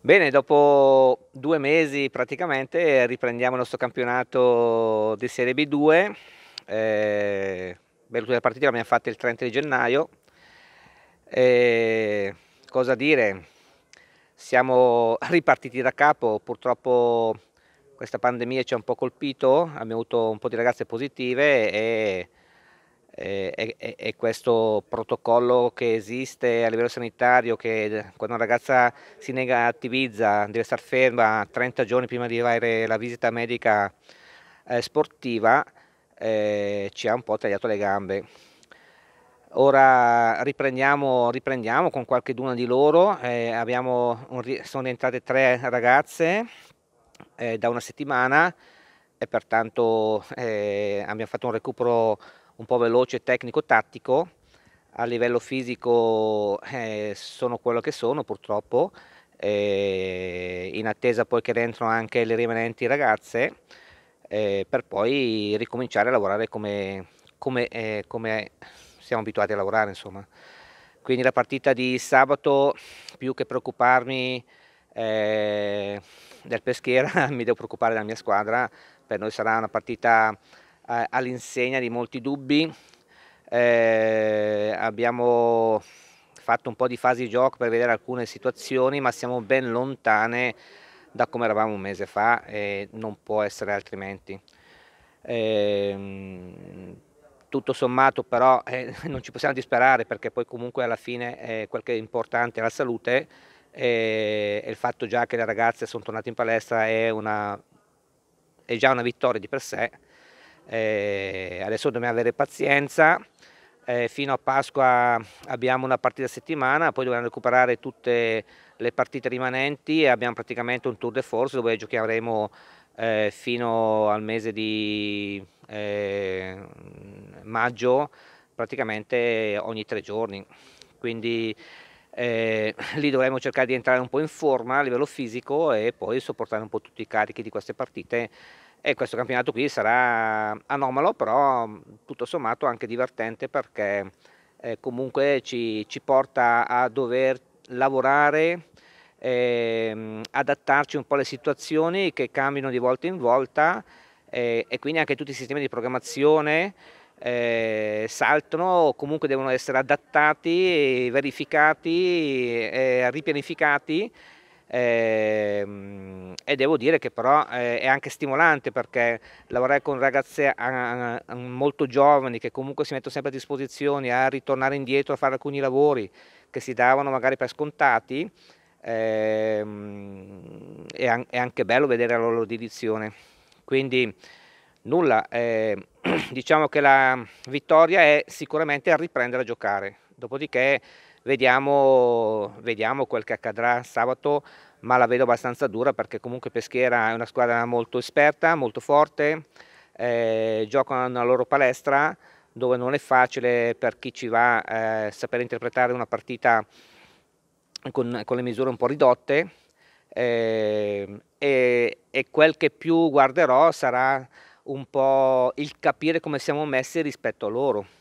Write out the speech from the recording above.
Bene, dopo due mesi praticamente riprendiamo il nostro campionato di Serie B2. Eh, la partita l'abbiamo fatta il 30 di gennaio. Eh, cosa dire? Siamo ripartiti da capo, purtroppo questa pandemia ci ha un po' colpito, abbiamo avuto un po' di ragazze positive e e, e, e, questo protocollo che esiste a livello sanitario che eh, quando una ragazza si negativizza deve star ferma 30 giorni prima di avere la visita medica eh, sportiva eh, ci ha un po' tagliato le gambe. Ora riprendiamo, riprendiamo con qualche duna di loro, eh, un, sono entrate tre ragazze eh, da una settimana e pertanto eh, abbiamo fatto un recupero un po' veloce, tecnico, tattico, a livello fisico eh, sono quello che sono purtroppo, eh, in attesa poi che entrino anche le rimanenti ragazze, eh, per poi ricominciare a lavorare come, come, eh, come siamo abituati a lavorare insomma. Quindi la partita di sabato, più che preoccuparmi eh, del Peschiera, mi devo preoccupare della mia squadra, per noi sarà una partita eh, all'insegna di molti dubbi, eh, abbiamo fatto un po' di fasi di gioco per vedere alcune situazioni, ma siamo ben lontane da come eravamo un mese fa e non può essere altrimenti. Eh, tutto sommato però eh, non ci possiamo disperare perché poi comunque alla fine eh, quel che è importante è la salute e, il fatto già che le ragazze sono tornate in palestra è, una, è già una vittoria di per sé eh, adesso dobbiamo avere pazienza, eh, fino a Pasqua abbiamo una partita a settimana, poi dobbiamo recuperare tutte le partite rimanenti e abbiamo praticamente un tour de force dove giocheremo eh, fino al mese di eh, maggio praticamente ogni tre giorni. Quindi eh, lì dovremo cercare di entrare un po' in forma a livello fisico e poi sopportare un po' tutti i carichi di queste partite e questo campionato qui sarà anomalo, però tutto sommato anche divertente perché eh, comunque ci, ci, porta a dover lavorare, eh, adattarci un po' alle situazioni che cambiano di volta in volta eh, e quindi anche tutti i sistemi di programmazione eh, saltano o comunque devono essere adattati, verificati, eh, ripianificati e, ehm, e, devo dire che però eh, è anche stimolante perché lavorare con ragazze molto giovani che comunque si mettono sempre a disposizione a ritornare indietro a fare alcuni lavori che si davano magari per scontati ehm, è, anche bello vedere la loro dedizione quindi nulla eh, diciamo che la vittoria è sicuramente a riprendere a giocare Dopodiché vediamo, vediamo quel che accadrà sabato, ma la vedo abbastanza dura perché comunque Peschiera è una squadra molto esperta, molto forte, eh, giocano nella loro palestra dove non è facile per chi ci va eh, sapere interpretare una partita con, con, le misure un po' ridotte eh, e, e, quel che più guarderò sarà un po' il capire come siamo messi rispetto a loro.